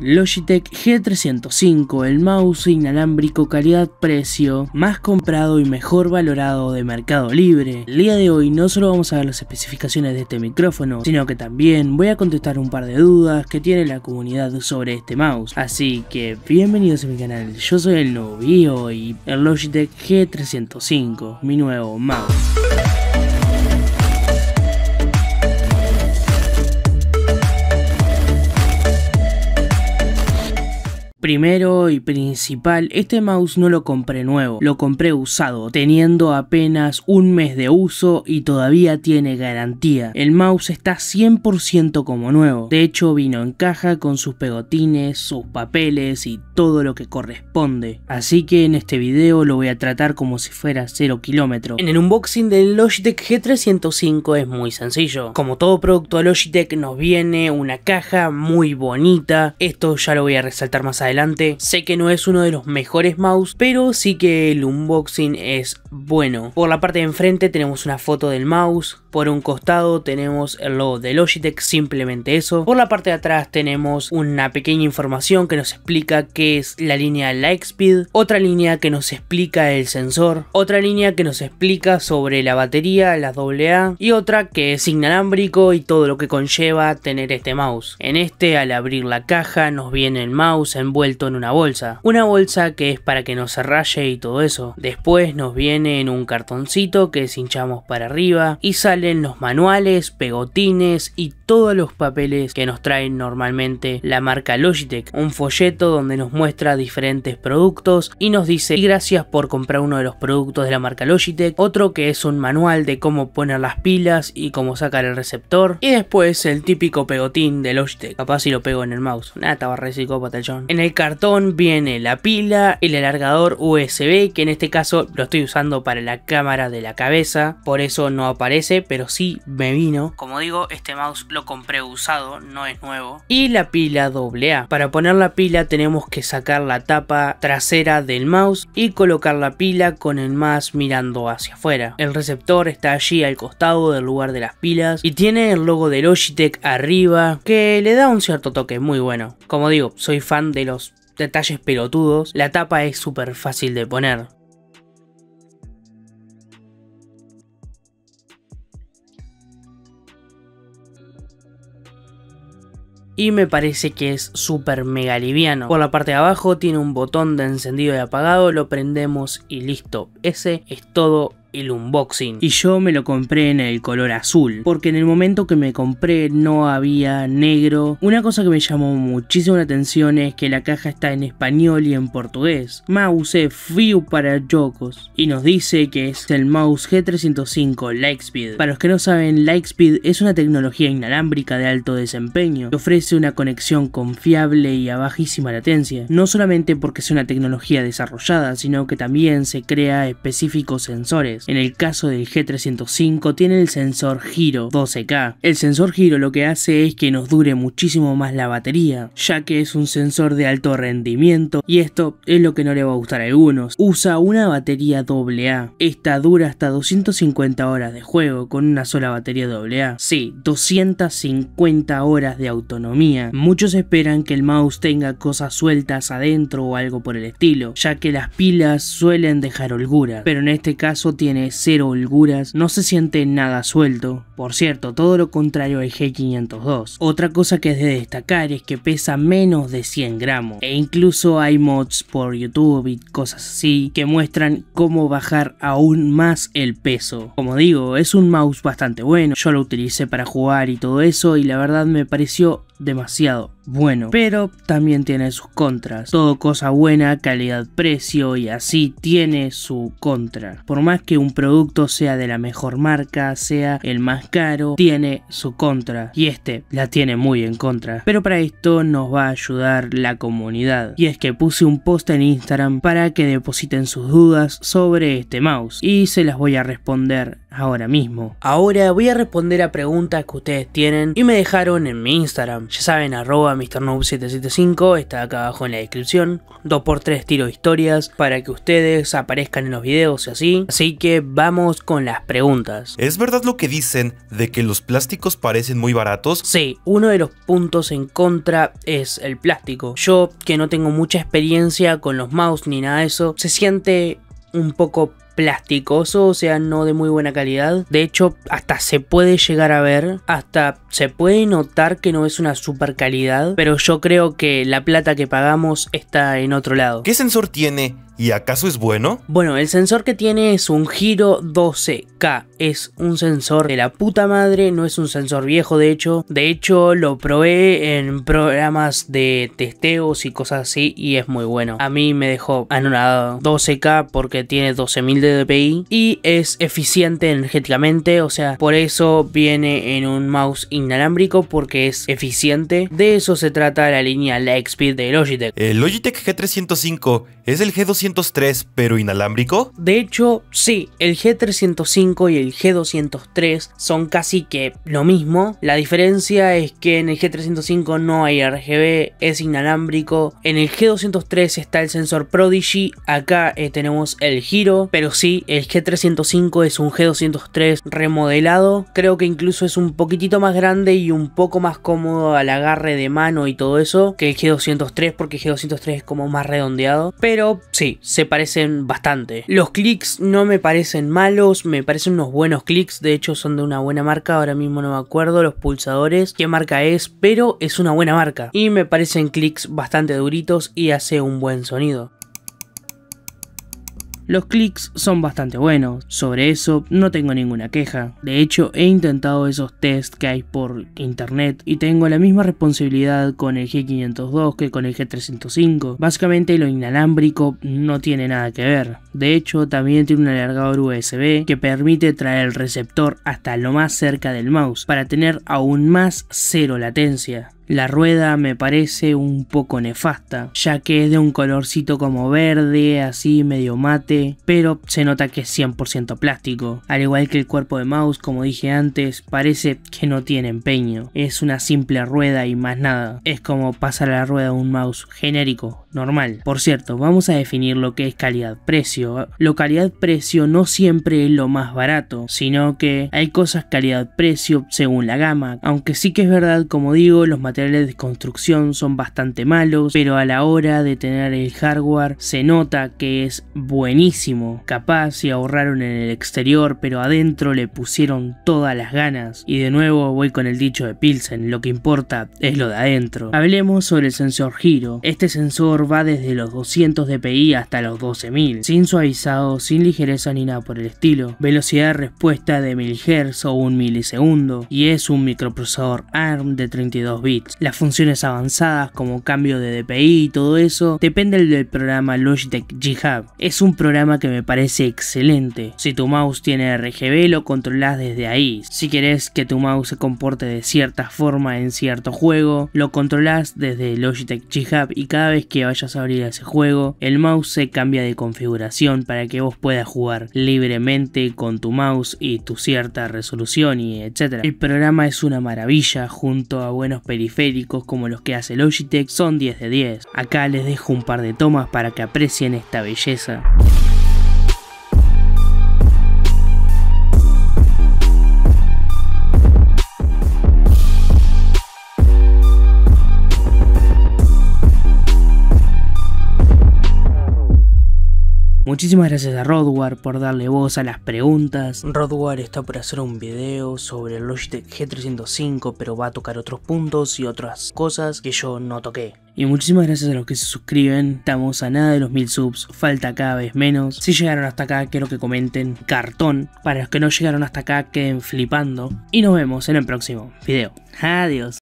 Logitech G305, el mouse inalámbrico calidad-precio más comprado y mejor valorado de Mercado Libre. El día de hoy no solo vamos a ver las especificaciones de este micrófono, sino que también voy a contestar un par de dudas que tiene la comunidad sobre este mouse. Así que bienvenidos a mi canal, yo soy el novio y el Logitech G305, mi nuevo mouse. Primero y principal, este mouse no lo compré nuevo, lo compré usado, teniendo apenas un mes de uso y todavía tiene garantía. El mouse está 100% como nuevo, de hecho vino en caja con sus pegotines, sus papeles y todo lo que corresponde. Así que en este video lo voy a tratar como si fuera 0 kilómetro. En el unboxing del Logitech G305 es muy sencillo. Como todo producto Logitech nos viene una caja muy bonita, esto ya lo voy a resaltar más adelante Sé que no es uno de los mejores mouse, pero sí que el unboxing es bueno. Por la parte de enfrente tenemos una foto del mouse, por un costado tenemos el logo de Logitech, simplemente eso. Por la parte de atrás tenemos una pequeña información que nos explica qué es la línea Lightspeed, otra línea que nos explica el sensor, otra línea que nos explica sobre la batería, las AA y otra que es inalámbrico y todo lo que conlleva tener este mouse. En este al abrir la caja nos viene el mouse envuelto en una bolsa, una bolsa que es para que no se raye y todo eso. Después nos viene en un cartoncito que cinchamos para arriba y sale en los manuales, pegotines y todos los papeles que nos traen normalmente la marca Logitech, un folleto donde nos muestra diferentes productos y nos dice gracias por comprar uno de los productos de la marca Logitech, otro que es un manual de cómo poner las pilas y cómo sacar el receptor y después el típico pegotín de Logitech, capaz si lo pego en el mouse, nada, estaba re En el cartón viene la pila, el alargador USB que en este caso lo estoy usando para la cámara de la cabeza, por eso no aparece, pero sí me vino. Como digo, este mouse lo compré usado, no es nuevo. Y la pila AA. Para poner la pila tenemos que sacar la tapa trasera del mouse y colocar la pila con el más mirando hacia afuera. El receptor está allí al costado del lugar de las pilas y tiene el logo de Logitech arriba que le da un cierto toque muy bueno. Como digo, soy fan de los detalles pelotudos, la tapa es súper fácil de poner. y me parece que es súper mega liviano. Por la parte de abajo tiene un botón de encendido y apagado, lo prendemos y listo. Ese es todo el unboxing y yo me lo compré en el color azul porque en el momento que me compré no había negro una cosa que me llamó muchísimo la atención es que la caja está en español y en portugués mouse View para Jokos y nos dice que es el mouse G305 Lightspeed para los que no saben Lightspeed es una tecnología inalámbrica de alto desempeño que ofrece una conexión confiable y a bajísima latencia no solamente porque es una tecnología desarrollada sino que también se crea específicos sensores en el caso del G305 tiene el sensor giro 12K. El sensor giro lo que hace es que nos dure muchísimo más la batería, ya que es un sensor de alto rendimiento y esto es lo que no le va a gustar a algunos. Usa una batería AA. Esta dura hasta 250 horas de juego con una sola batería AA. Sí, 250 horas de autonomía. Muchos esperan que el mouse tenga cosas sueltas adentro o algo por el estilo, ya que las pilas suelen dejar holgura, pero en este caso tiene tiene cero holguras, no se siente nada suelto. Por cierto, todo lo contrario al G502. Otra cosa que es de destacar es que pesa menos de 100 gramos. E incluso hay mods por YouTube y cosas así que muestran cómo bajar aún más el peso. Como digo, es un mouse bastante bueno. Yo lo utilicé para jugar y todo eso y la verdad me pareció demasiado bueno, pero también tiene sus contras. Todo cosa buena, calidad, precio y así tiene su contra. Por más que un producto sea de la mejor marca, sea el más caro, tiene su contra y este la tiene muy en contra. Pero para esto nos va a ayudar la comunidad. Y es que puse un post en Instagram para que depositen sus dudas sobre este mouse y se las voy a responder ahora mismo. Ahora voy a responder a preguntas que ustedes tienen y me dejaron en mi Instagram. Ya saben, arroba MrNoob775 está acá abajo en la descripción. 2x3 tiro historias para que ustedes aparezcan en los videos y así. Así que vamos con las preguntas. ¿Es verdad lo que dicen de que los plásticos parecen muy baratos? Sí, uno de los puntos en contra es el plástico. Yo, que no tengo mucha experiencia con los mouse ni nada de eso, se siente un poco plasticoso, o sea, no de muy buena calidad. De hecho, hasta se puede llegar a ver, hasta se puede notar que no es una super calidad, pero yo creo que la plata que pagamos está en otro lado. ¿Qué sensor tiene ¿Y acaso es bueno? Bueno, el sensor que tiene es un Giro 12K. Es un sensor de la puta madre, no es un sensor viejo de hecho. De hecho, lo probé en programas de testeos y cosas así y es muy bueno. A mí me dejó anonadado 12K porque tiene 12.000 de DPI y es eficiente energéticamente. O sea, por eso viene en un mouse inalámbrico porque es eficiente. De eso se trata la línea Lightspeed de Logitech. El Logitech G305 es el g 200 g pero inalámbrico? De hecho, sí, el G305 y el G203 son casi que lo mismo. La diferencia es que en el G305 no hay RGB, es inalámbrico. En el G203 está el sensor Prodigy, acá eh, tenemos el giro, pero sí, el G305 es un G203 remodelado. Creo que incluso es un poquitito más grande y un poco más cómodo al agarre de mano y todo eso que el G203 porque el G203 es como más redondeado. Pero sí, se parecen bastante. Los clics no me parecen malos, me parecen unos buenos clics, de hecho son de una buena marca, ahora mismo no me acuerdo los pulsadores, qué marca es, pero es una buena marca. Y me parecen clics bastante duritos y hace un buen sonido. Los clics son bastante buenos, sobre eso no tengo ninguna queja. De hecho, he intentado esos test que hay por internet y tengo la misma responsabilidad con el G502 que con el G305. Básicamente lo inalámbrico no tiene nada que ver. De hecho, también tiene un alargador USB que permite traer el receptor hasta lo más cerca del mouse para tener aún más cero latencia. La rueda me parece un poco nefasta, ya que es de un colorcito como verde, así medio mate, pero se nota que es 100% plástico. Al igual que el cuerpo de mouse, como dije antes, parece que no tiene empeño. Es una simple rueda y más nada. Es como pasar a la rueda un mouse genérico, normal. Por cierto, vamos a definir lo que es calidad-precio. Lo calidad-precio no siempre es lo más barato, sino que hay cosas calidad-precio según la gama. Aunque sí que es verdad, como digo, los materiales de construcción son bastante malos, pero a la hora de tener el hardware se nota que es buenísimo. Capaz si ahorraron en el exterior, pero adentro le pusieron todas las ganas. Y de nuevo voy con el dicho de Pilsen, lo que importa es lo de adentro. Hablemos sobre el sensor giro. Este sensor va desde los 200 dpi hasta los 12000, sin suavizado, sin ligereza ni nada por el estilo. Velocidad de respuesta de 1000 Hz o 1 milisegundo y es un microprocesador ARM de 32 bits las funciones avanzadas como cambio de DPI y todo eso, Depende del programa Logitech G-Hub. Es un programa que me parece excelente. Si tu mouse tiene RGB lo controlas desde ahí. Si querés que tu mouse se comporte de cierta forma en cierto juego, lo controlas desde Logitech G-Hub y cada vez que vayas a abrir ese juego, el mouse se cambia de configuración para que vos puedas jugar libremente con tu mouse y tu cierta resolución y etc. El programa es una maravilla junto a buenos periféricos como los que hace Logitech son 10 de 10. Acá les dejo un par de tomas para que aprecien esta belleza. Muchísimas gracias a Rodwar por darle voz a las preguntas. Rodwar está por hacer un video sobre el Logitech G305, pero va a tocar otros puntos y otras cosas que yo no toqué. Y muchísimas gracias a los que se suscriben. Estamos a nada de los mil subs. Falta cada vez menos. Si llegaron hasta acá, quiero que comenten cartón. Para los que no llegaron hasta acá, queden flipando. Y nos vemos en el próximo video. Adiós.